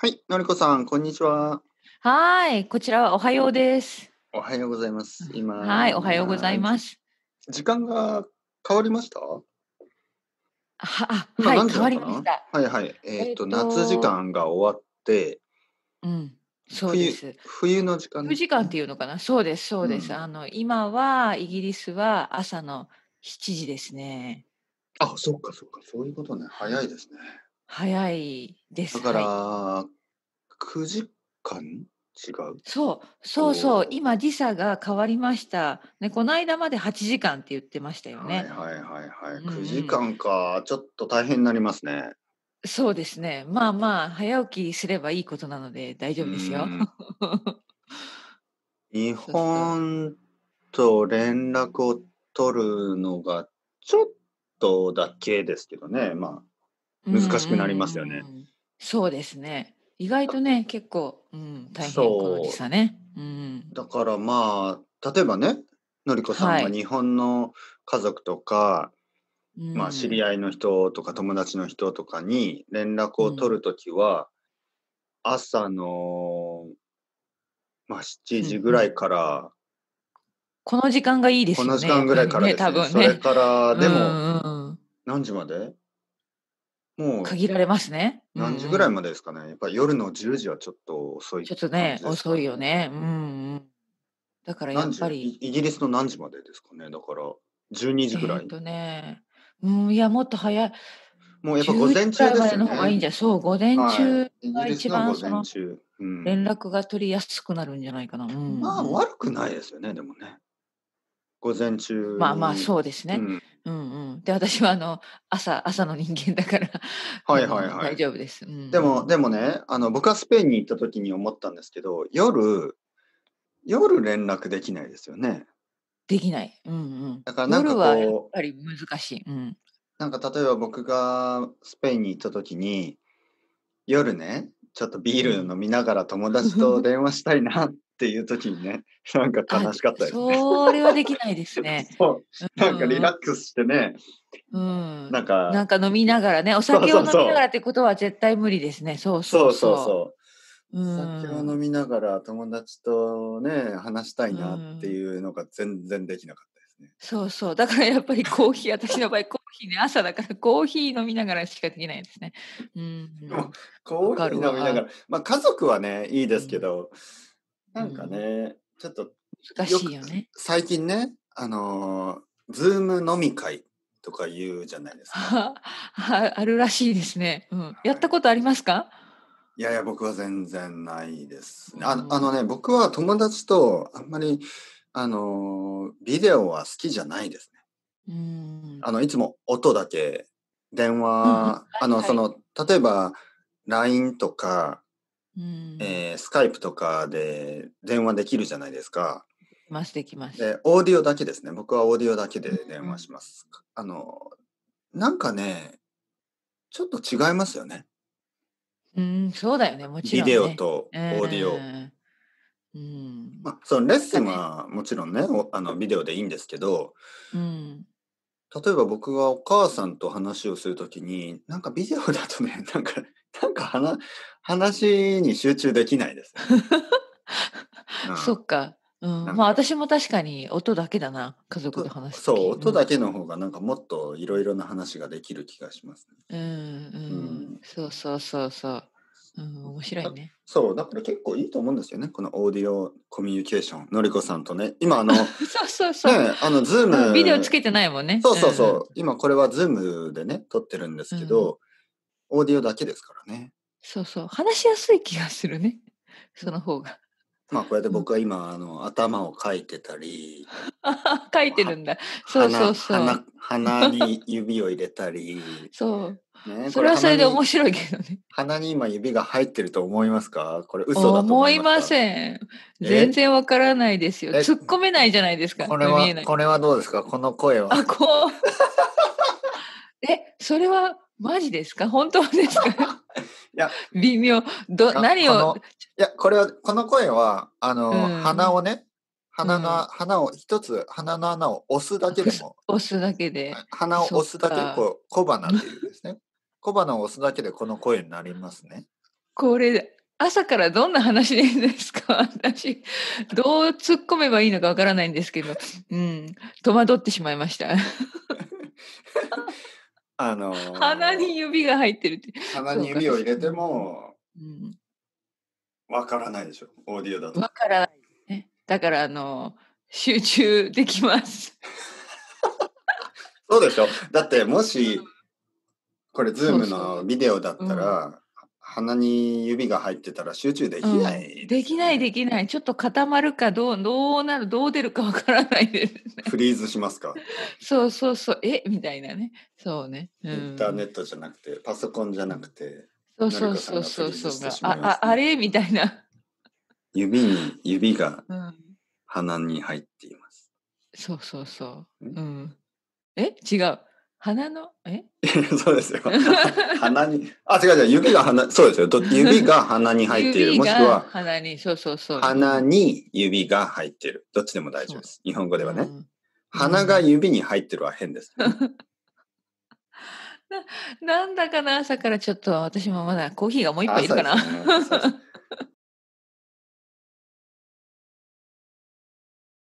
はい、のりこさん、こんにちは。はい、こちらはおはようです。おはようございます。今。はい、おはようございます。時間が変わりましたは、あ、はい、変わりました。はいはい。えー、っと、夏時間が終わって、うん。そうです冬の時間、冬時間っていうのかなそうですそうです、うん、あの今はイギリスは朝の7時ですねあそっかそっかそういうことね早いですね早いですだから、はい、9時間違うそうそうそう今時差が変わりましたねこの間まで8時間って言ってましたよねはいはいはいはい、う9時間かちょっと大変になりますねそうですねまあまあ早起きすればいいことなので大丈夫ですよ 日本と連絡を取るのがちょっとだけですけどねまあ難しくなりますよねそうですね意外とね結構、うん、大変この時差ね。うん、だからまあ例えばねのりこさんは日本の家族とか、はい、まあ、知り合いの人とか友達の人とかに連絡を取るときは、うん、朝の、まあ、7時ぐらいから、うんうん、この時間がいいですよね。この時間ぐらいからですね。ねねそれからでも、うん何時までもう限られますね。何時ぐらいまでですかね、うん、やっぱり夜の十時はちょっと遅い、ちょっとね、遅いよね。うん、うん。だからやっぱり。イギリスの何時までですかね、だから、十二時ぐらい。とね、うん、いや、もっと早い。もうやっぱ午前中ですね。の方がいいんじゃそう、午前中が一番その連絡が取りやすくなるんじゃないかな。うん、まあ悪くないですよね、でもね。午前中。まあまあそうですね。うん、うんうん、で私はあの朝朝の人間だからはいはい、はい、大丈夫です、うん、でもでもねあの僕はスペインに行った時に思ったんですけど夜夜連絡できないですよねできない、うんうん、だからなんかこうやっぱり難しい、なんか例えば僕がスペインに行った時に夜ねちょっとビール飲みながら友達と電話したいなっっていう時にね、なんか悲しかったよね。それはできないですね。そう。なんかリラックスしてね、うん。なんか、なんか飲みながらね、お酒を飲みながらってことは絶対無理ですね。そうそうそう。そうそうそう酒を飲みながら友達とね話したいなっていうのが全然できなかったですね。そうそうだからやっぱりコーヒー私の場合コーヒーね朝だからコーヒー飲みながらしかできないですね。うん、コーヒー飲みながらまあ家族はねいいですけど、なんかね、うん、ちょっと、難しいよね。最近ね、あの、ズーム飲み会とか言うじゃないですか。あるらしいですね、うん。やったことありますか、いやいや、僕は全然ないです。ああのね、僕は友達とあんまり、あの、ビデオは好きじゃないですね。うんあの、いつも音だけ、電話、うんはいはい、あの、その、例えば、LINE とか、えー、スカイプとかで電話できるじゃないですか。ましてきましでオーディオだけですね。僕はオーディオだけで電話します。うん、あのなんかねちょっと違いますよね。うん、そうだよね、もちろん、ね、ビデオとオーディオ。うん、まあ、そのレッスンはもちろんね、あのビデオでいいんですけど、うん、例えば僕がお母さんと話をするときに、なんかビデオだとね、なんかなんか話、話に集中できないです、ね うん、そっか。うん、んまあ私も確かに音だけだな家族と話すそう、音だけの方がなんかもっといろいろな話ができる気がします、ね、うんうん、うん、そうそうそうそううん、面白いね。そう、だから結構いいと思うんですよね。このオーディオコミュニケーション、のりこさんとね、今あの。そうそうそう。ね、あのズーム、ビデオつけてないもんね。そうそうそう、うん、今これはズームでね、撮ってるんですけど。オーディオだけですからね。そうそう話しやすい気がするね その方が。まあこうやって僕は今、あの頭をかいてたり 書いてるんだそうそうそう鼻鼻に指を入れたりそう、ね、それはそれで面白いけどね鼻に今指が入ってると思いますかこれ嘘だと思いません全然わからないですよ突っ込めないじゃないですかこれはこれはどうですかこの声はあこう えそれはマジですか本当ですか いや、微妙。ど、何を。いや、これは、この声は、あの、うん、鼻をね、鼻の、鼻を一つ、鼻の穴を押すだけでも。押すだけで。鼻を押すだけで、こう、小鼻っていうですね。小鼻を押すだけで、この声になりますね。これ、朝からどんな話ですか 私、どう突っ込めばいいのかわからないんですけど、うん、戸惑ってしまいました。あの鼻に指が入ってるって。鼻に指を入れても、わからないでしょ、オーディオだと。わからない、ね。だから、あの集中できます。そうでしょだって、もし、これ、ズームのビデオだったら、鼻に指が入ってたら集中できない、ねうん、できないできないちょっと固まるかどうどうなるどう出るかわからないです、ね、フリーズしますかそうそうそうえみたいなねそうね、うん、インターネットじゃなくてパソコンじゃなくてそうそうそうそうそう、ね、ああれみたいな指に指が鼻に入っています、うん、そうそうそう、うん、え違う鼻の、え そうですよ。鼻に、あ、違う違う、指が鼻、そうですよ。指が鼻に入っている。もしくは、鼻に、そうそうそう。鼻に指が入っている。どっちでも大丈夫です。日本語ではね。うん、鼻が指に入ってるは変です、ねな。なんだかな、朝からちょっと私もまだコーヒーがもう一杯いるかな。